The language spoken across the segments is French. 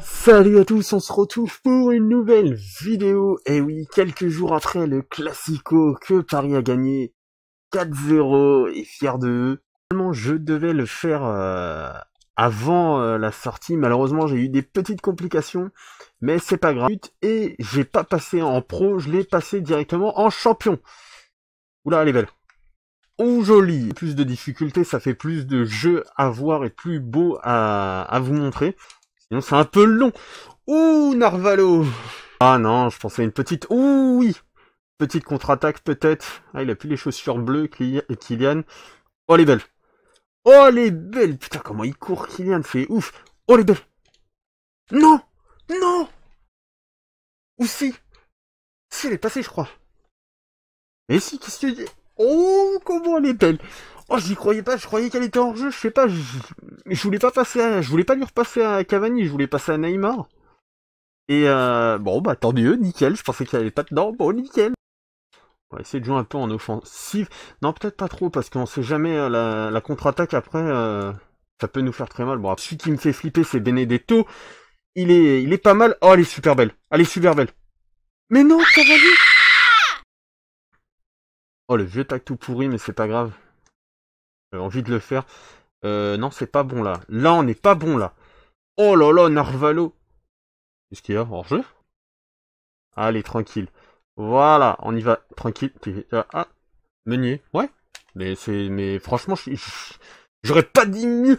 Salut à tous, on se retrouve pour une nouvelle vidéo. Et oui, quelques jours après le Classico que Paris a gagné 4-0 et fier de eux. je devais le faire euh, avant euh, la sortie. Malheureusement, j'ai eu des petites complications, mais c'est pas grave. Et j'ai pas passé en pro, je l'ai passé directement en champion. Oula, elle est belle. Oh joli Plus de difficultés, ça fait plus de jeux à voir et plus beau à vous montrer. Sinon c'est un peu long. Ouh, Narvalo Ah non, je pensais une petite... Ouh oui Petite contre-attaque peut-être. Ah, il a plus les chaussures bleues, Kylian. Oh, les belles Oh, les belles Putain, comment il court, Kylian, c'est ouf Oh, les belles Non Non Ou si Si, elle est passée, je crois. Mais si, qu'est-ce que tu Oh, comment elle est belle Oh, j'y croyais pas, je croyais qu'elle était en jeu, je sais pas, je, je voulais pas passer je voulais pas lui repasser à Cavani, je voulais passer à Neymar. Et euh, bon, bah tant mieux, nickel, je pensais qu'il n'y avait pas dedans, bon, nickel. On va essayer de jouer un peu en offensive. Non, peut-être pas trop, parce qu'on sait jamais, euh, la, contre-attaque après, euh, ça peut nous faire très mal. Bon, celui qui me fait flipper, c'est Benedetto. Il est, il est pas mal. Oh, elle est super belle. Elle est super belle. Mais non, Cavani Oh, le vieux tac tout pourri, mais c'est pas grave. J'ai envie de le faire. Euh, non, c'est pas bon là. Là, on n'est pas bon là. Oh là là, Narvalo. Qu'est-ce qu'il y a hors Allez, tranquille. Voilà, on y va. Tranquille. Euh, ah, meunier. Ouais. Mais c'est. Mais franchement, j'aurais pas dit mieux.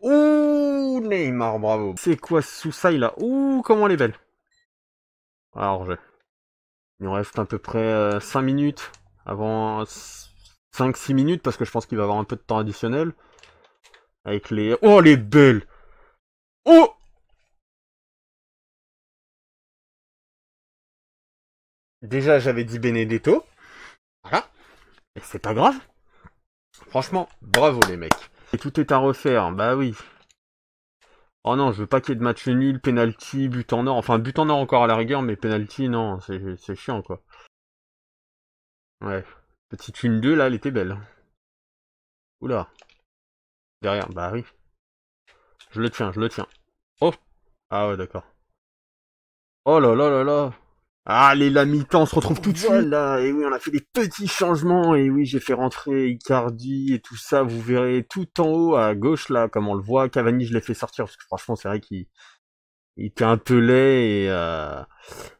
Ouh, Neymar, bravo. C'est quoi Soussaï là Ouh, comment elle est belle. Alors, ah, je... Il nous reste à peu près 5 euh, minutes avant 5-6 minutes parce que je pense qu'il va avoir un peu de temps additionnel. Avec les... Oh, les belles Oh Déjà, j'avais dit Benedetto. Voilà. Et c'est pas grave. Franchement, bravo les mecs. Et tout est à refaire, bah oui. Oh non, je veux pas qu'il y ait de match nul, penalty, but en or. Enfin, but en or encore à la rigueur, mais penalty, non, c'est chiant, quoi. Ouais. Petite une 2 là, elle était belle. Oula. Derrière, bah oui. Je le tiens, je le tiens. Oh Ah ouais, d'accord. Oh là là là là Allez, la mi-temps, on se retrouve tout de suite là. Et oui, on a fait des petits changements. Et oui, j'ai fait rentrer Icardi et tout ça. Vous verrez tout en haut à gauche là, comme on le voit. Cavani, je l'ai fait sortir parce que franchement, c'est vrai qu'il il était un peu laid et euh,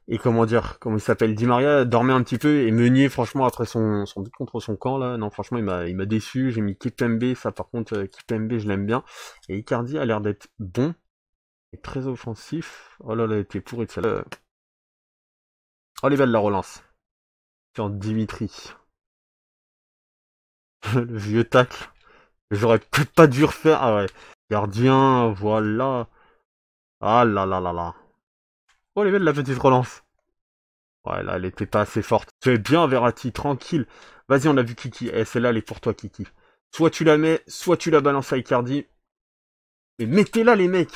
et comment dire comment il s'appelle Di Maria dormait un petit peu et Meunier franchement après son son but contre son camp là non franchement il m'a il m'a déçu j'ai mis Kipembe ça par contre euh, Kipembe je l'aime bien et Icardi a l'air d'être bon et très offensif oh là là il était pourri de celle-là euh. oh les belles la relance sur Dimitri le vieux tacle j'aurais peut pas dû refaire ah ouais gardien voilà ah là là là là. Oh les mecs la petite relance. Ouais, là, elle était pas assez forte. C'est bien, Verratti, tranquille. Vas-y, on a vu Kiki. Eh, celle-là, elle est pour toi, Kiki. Soit tu la mets, soit tu la balances à Icardi. Mais mettez-la, les mecs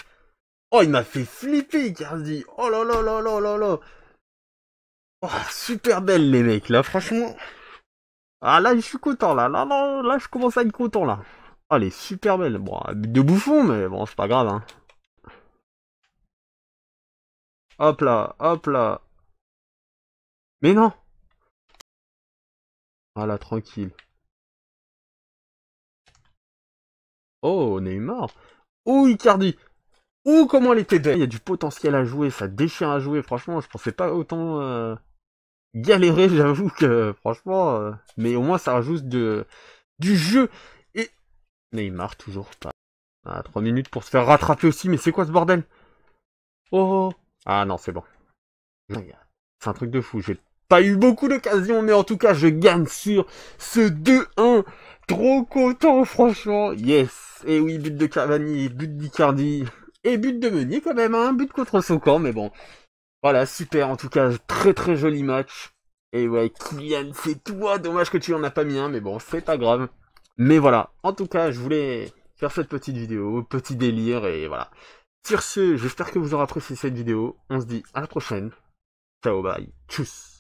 Oh, il m'a fait flipper, Icardi Oh là là là là là là Oh, super belle, les mecs, là, franchement. Ah, là, je suis content, là. Là, là, là, je commence à être content, là. Allez, elle est super belle. Bon, de bouffon, mais bon, c'est pas grave, hein. Hop là, hop là. Mais non Voilà, ah tranquille. Oh, Neymar Oh, Icardi Oh, comment elle était belle Il y a du potentiel à jouer, ça déchire à jouer. Franchement, je pensais pas autant euh, galérer, j'avoue que, franchement... Euh, mais au moins, ça rajoute de, du jeu. Et Neymar, toujours pas. Ah, 3 minutes pour se faire rattraper aussi, mais c'est quoi ce bordel Oh, oh, oh. Ah non, c'est bon. C'est un truc de fou. J'ai pas eu beaucoup d'occasions, mais en tout cas, je gagne sur ce 2-1. Trop content, franchement. Yes. Et oui, but de Cavani, but d'Icardi. Et but de Meunier quand même, hein. but contre camp, mais bon. Voilà, super, en tout cas, très très joli match. Et ouais, Kylian, c'est toi, dommage que tu en as pas mis un, mais bon, c'est pas grave. Mais voilà, en tout cas, je voulais faire cette petite vidéo, petit délire, et voilà. Sur ce, j'espère que vous aurez apprécié cette vidéo. On se dit à la prochaine. Ciao, bye. Tchuss.